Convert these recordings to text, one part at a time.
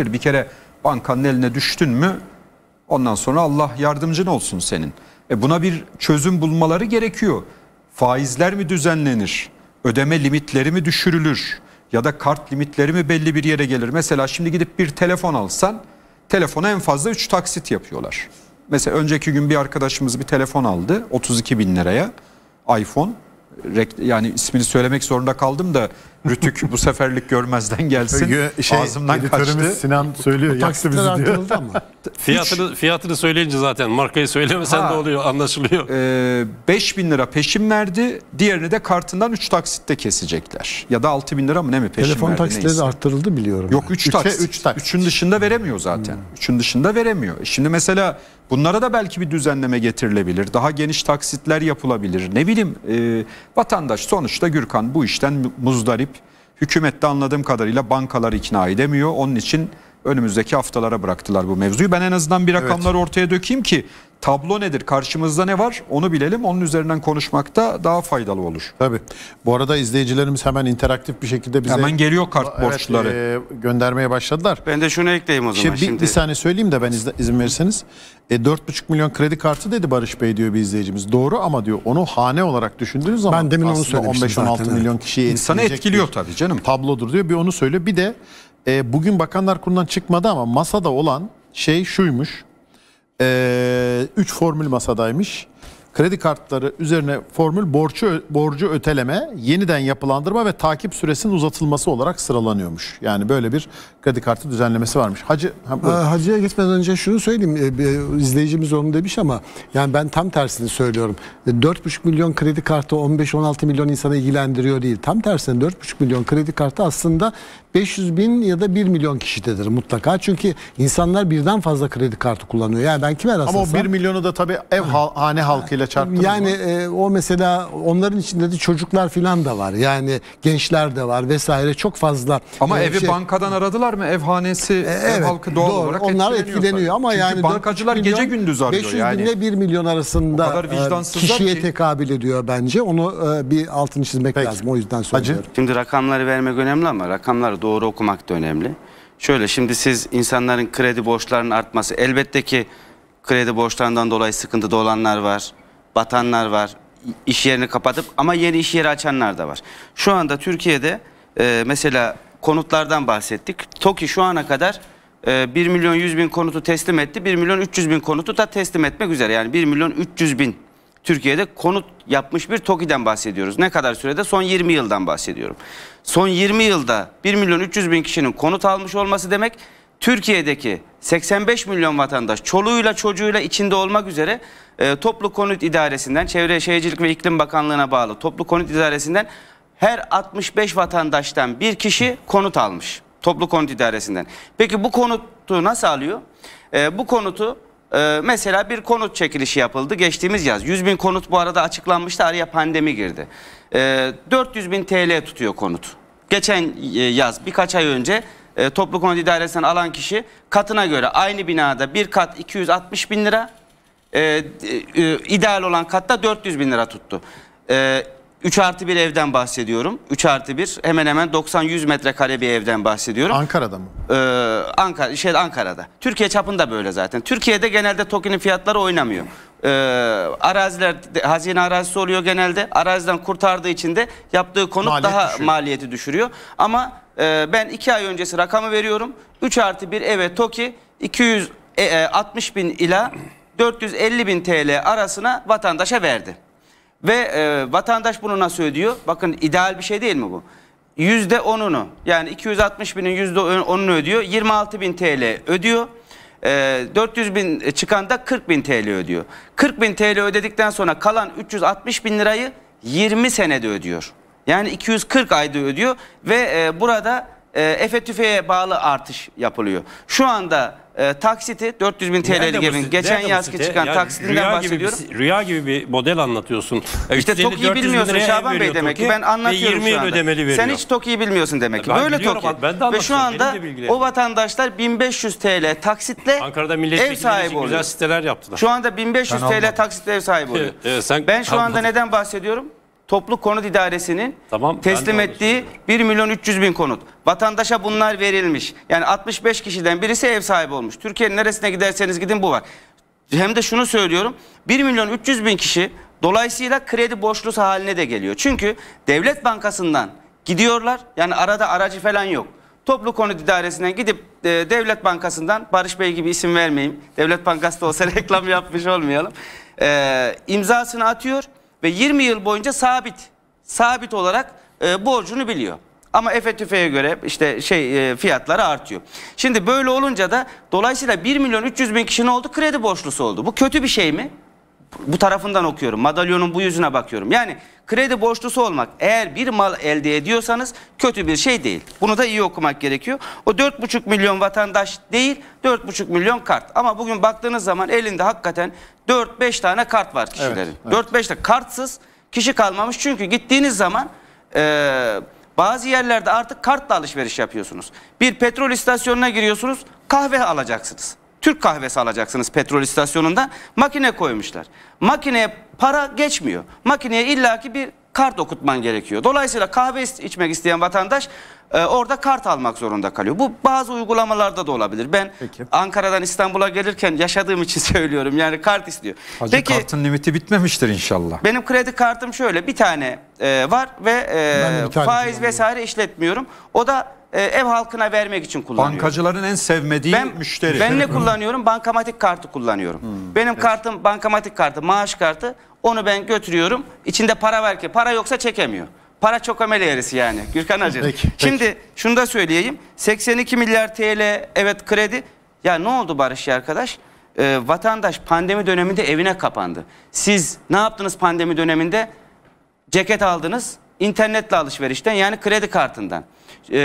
Bir kere bankanın eline düştün mü ondan sonra Allah yardımcın olsun senin. E buna bir çözüm bulmaları gerekiyor. Faizler mi düzenlenir? Ödeme limitleri mi düşürülür? Ya da kart limitleri mi belli bir yere gelir? Mesela şimdi gidip bir telefon alsan telefona en fazla 3 taksit yapıyorlar. Mesela önceki gün bir arkadaşımız bir telefon aldı 32 bin liraya iPhone. Yani ismini söylemek zorunda kaldım da Rütük bu seferlik görmezden gelsin. Şey, Ağzımdan kaçtı. Sinan söylüyor. Yaktı bizi diyor. Fiyatını, fiyatını söyleyince zaten markayı söylemesen ha, de oluyor anlaşılıyor. E, bin lira peşim verdi. Diğerini de kartından 3 taksitte kesecekler. Ya da 6 bin lira mı ne mi peşim Telefon verdi. Telefon taksitleri neyse. arttırıldı biliyorum. Yok 3 taksit. 3 üç taksit. Üçün dışında veremiyor zaten. 3'ün hmm. dışında veremiyor. Şimdi mesela bunlara da belki bir düzenleme getirilebilir. Daha geniş taksitler yapılabilir. Ne bileyim e, vatandaş sonuçta Gürkan bu işten muzdarip Hükümette anladığım kadarıyla bankalar ikna edemiyor. Onun için önümüzdeki haftalara bıraktılar bu mevzuyu. Ben en azından bir rakamlar evet. ortaya dökeyim ki tablo nedir? Karşımızda ne var? Onu bilelim. Onun üzerinden konuşmakta daha faydalı olur. Tabii. Bu arada izleyicilerimiz hemen interaktif bir şekilde bize... Hemen geliyor kart borçları. Evet, e, göndermeye başladılar. Ben de şunu ekleyeyim o zaman şey, şimdi. şimdi. Bir, bir saniye söyleyeyim de ben izle, izin verirseniz. E, 4,5 milyon kredi kartı dedi Barış Bey diyor bir izleyicimiz. Doğru ama diyor onu hane olarak düşündüğünüz zaman... Ben demin onu söylemiştim 15-16 milyon kişiyi İnsanı etkiliyor tabii canım. Tablodur diyor. Bir onu söyle. Bir de e, bugün Bakanlar Kurulu'ndan çıkmadı ama masada olan şey şuymuş e, formül masadaymış. Kredi kartları üzerine formül borcu borcu öteleme, yeniden yapılandırma ve takip süresinin uzatılması olarak sıralanıyormuş. Yani böyle bir kredi kartı düzenlemesi varmış. Hacı ha, Hacı'ya geçmeden önce şunu söyleyeyim. Ee, e, izleyicimiz onu demiş ama yani ben tam tersini söylüyorum. E, 4,5 milyon kredi kartı 15-16 milyon insanı ilgilendiriyor değil. Tam tersine 4,5 milyon kredi kartı aslında 500 bin ya da 1 milyon kişidedir mutlaka. Çünkü insanlar birden fazla kredi kartı kullanıyor. Yani ben kime rastlasam... Ama o 1 milyonu da tabii ev ha, hane halkıyla çarptınız Yani e, o mesela onların içinde de çocuklar filan da var. Yani gençler de var vesaire çok fazla. Ama e, evi şey, bankadan aradılar var mı? Ev e, evet, halkı doğal doğru. olarak Onlar etkileniyor ama Çünkü yani bankacılar milyon, gece gündüz arıyor 500 yani. 500 binle 1 milyon arasında e, kişiye ki. tekabül ediyor bence. Onu e, bir altını çizmek Peki. lazım. O yüzden söylüyorum. Hacı. Şimdi rakamları vermek önemli ama rakamları doğru okumak da önemli. Şöyle şimdi siz insanların kredi borçlarının artması elbette ki kredi borçlarından dolayı sıkıntıda olanlar var, batanlar var, iş yerini kapatıp ama yeni iş yeri açanlar da var. Şu anda Türkiye'de e, mesela konutlardan bahsettik. TOKİ şu ana kadar 1 e, milyon 100 bin konutu teslim etti. 1 milyon 300 bin konutu da teslim etmek üzere. Yani 1 milyon 300 bin Türkiye'de konut yapmış bir TOKİ'den bahsediyoruz. Ne kadar sürede? Son 20 yıldan bahsediyorum. Son 20 yılda 1 milyon 300 bin kişinin konut almış olması demek Türkiye'deki 85 milyon vatandaş çoluğuyla çocuğuyla içinde olmak üzere e, Toplu Konut İdaresi'nden Çevre Şehircilik ve İklim Bakanlığı'na bağlı Toplu Konut İdaresi'nden her 65 vatandaştan bir kişi konut almış. Toplu konut idaresinden. Peki bu konutu nasıl alıyor? Ee, bu konutu e, mesela bir konut çekilişi yapıldı geçtiğimiz yaz. 100 bin konut bu arada açıklanmıştı araya pandemi girdi. E, ee, 400 bin TL tutuyor konut. Geçen e, yaz birkaç ay önce e, toplu konut idaresinden alan kişi katına göre aynı binada bir kat 260 bin lira e, e, ideal olan katta 400 bin lira tuttu. E, 3 artı bir evden bahsediyorum. 3 artı bir hemen hemen 90-100 metrekare bir evden bahsediyorum. Ankara'da mı? Ee, Ankara, şey Ankara'da. Türkiye çapında böyle zaten. Türkiye'de genelde TOKİ'nin fiyatları oynamıyor. Ee, araziler, hazine arazisi oluyor genelde. Araziden kurtardığı için de yaptığı konut Maliyet daha düşüyor. maliyeti düşürüyor. Ama e, ben 2 ay öncesi rakamı veriyorum. 3 artı bir eve TOKİ 260 e, e, bin ila 450 bin TL arasına vatandaşa verdi. Ve e, vatandaş bunu nasıl ödüyor? Bakın ideal bir şey değil mi bu? Yüzde onunu yani 260 binin yüzde onunu ödüyor. 26 bin TL ödüyor. E, 400 bin çıkan da 40 bin TL ödüyor. 40 bin TL ödedikten sonra kalan 360 bin lirayı 20 senede ödüyor. Yani 240 ayda ödüyor ve e, burada e, Efe bağlı artış yapılıyor. Şu anda e, taksiti 400 bin TL'lik evin. Geçen yazki çıkan yani taksitinden rüya bahsediyorum. Gibi bir, rüya gibi bir model anlatıyorsun. Ee, işte TOKİ'yi bilmiyorsun Şaban Bey demek ki. Ben anlatıyorum 20 şu anda. Sen hiç TOKİ'yi bilmiyorsun demek ki. Ben Böyle TOKİ. Ve şu anda o vatandaşlar 1500 TL taksitle Ankara'da ev sahibi oluyor. Güzel siteler yaptılar. Şu anda 1500 TL taksitle ev sahibi oluyor. evet, sen ben şu anda neden bahsediyorum? Toplu Konut İdaresi'nin tamam, teslim ettiği 1 milyon 300 bin konut. Vatandaşa bunlar verilmiş. Yani 65 kişiden birisi ev sahibi olmuş. Türkiye'nin neresine giderseniz gidin bu var. Hem de şunu söylüyorum. 1 milyon 300 bin kişi dolayısıyla kredi borçlusu haline de geliyor. Çünkü Devlet Bankası'ndan gidiyorlar. Yani arada aracı falan yok. Toplu Konut İdaresi'nden gidip e, Devlet Bankası'ndan Barış Bey gibi isim vermeyeyim. Devlet Bankası da olsa reklam yapmış olmayalım. E, imzasını atıyor ve 20 yıl boyunca sabit sabit olarak e, borcunu biliyor. Ama Efe Tüfe'ye göre işte şey e, fiyatları artıyor. Şimdi böyle olunca da dolayısıyla 1 milyon 300 bin kişi ne oldu? Kredi borçlusu oldu. Bu kötü bir şey mi? bu tarafından okuyorum. Madalyonun bu yüzüne bakıyorum. Yani kredi borçlusu olmak eğer bir mal elde ediyorsanız kötü bir şey değil. Bunu da iyi okumak gerekiyor. O 4,5 milyon vatandaş değil 4,5 milyon kart. Ama bugün baktığınız zaman elinde hakikaten 4-5 tane kart var kişilerin. Evet, evet. 4-5 de kartsız kişi kalmamış. Çünkü gittiğiniz zaman e, bazı yerlerde artık kartla alışveriş yapıyorsunuz. Bir petrol istasyonuna giriyorsunuz kahve alacaksınız. Türk kahvesi alacaksınız petrol istasyonunda. Makine koymuşlar. Makineye para geçmiyor. Makineye illaki bir kart okutman gerekiyor. Dolayısıyla kahve içmek isteyen vatandaş e, orada kart almak zorunda kalıyor. Bu bazı uygulamalarda da olabilir. Ben Peki. Ankara'dan İstanbul'a gelirken yaşadığım için söylüyorum. Yani kart istiyor. Hacı Peki, kartın limiti bitmemiştir inşallah. Benim kredi kartım şöyle bir tane e, var ve e, faiz vesaire işletmiyorum. O da e, ev halkına vermek için kullanıyorum. Bankacıların en sevmediği ben, müşteri. Ben ne kullanıyorum? Bankamatik kartı kullanıyorum. Hmm, Benim evet. kartım bankamatik kartı, maaş kartı. Onu ben götürüyorum. İçinde para var ki para yoksa çekemiyor. Para çok amel eğrisi yani Gürkan Hacı. Şimdi peki. şunu da söyleyeyim. 82 milyar TL evet kredi. Ya ne oldu Barış ya arkadaş? Ee, vatandaş pandemi döneminde evine kapandı. Siz ne yaptınız pandemi döneminde? Ceket aldınız, internetle alışverişten yani kredi kartından ee,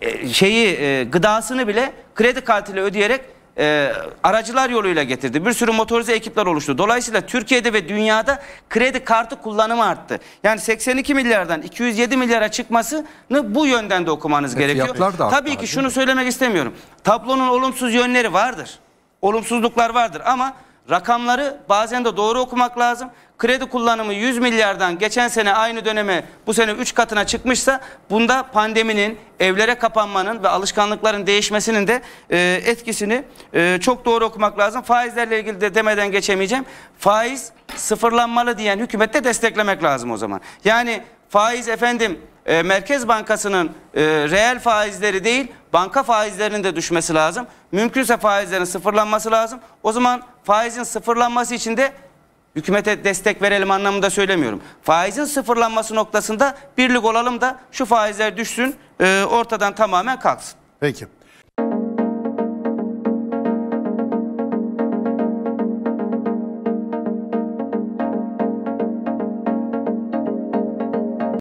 e, şeyi e, gıdasını bile kredi kartıyla ödeyerek e, aracılar yoluyla getirdi. Bir sürü motorize ekipler oluştu. Dolayısıyla Türkiye'de ve dünyada kredi kartı kullanımı arttı. Yani 82 milyardan 207 milyara çıkmasını bu yönden de okumanız evet, gerekiyor. Da arttı, Tabii ki şunu söylemek istemiyorum. Tablonun olumsuz yönleri vardır. Olumsuzluklar vardır ama rakamları bazen de doğru okumak lazım. Kredi kullanımı 100 milyardan geçen sene aynı döneme bu sene 3 katına çıkmışsa bunda pandeminin, evlere kapanmanın ve alışkanlıkların değişmesinin de e, etkisini e, çok doğru okumak lazım. Faizlerle ilgili de demeden geçemeyeceğim. Faiz sıfırlanmalı diyen hükümette de desteklemek lazım o zaman. Yani faiz efendim e, Merkez Bankası'nın e, reel faizleri değil banka faizlerinin de düşmesi lazım. Mümkünse faizlerin sıfırlanması lazım. O zaman faizin sıfırlanması için de hükümete destek verelim anlamında söylemiyorum. Faizin sıfırlanması noktasında birlik olalım da şu faizler düşsün, e, ortadan tamamen kalksın. Peki.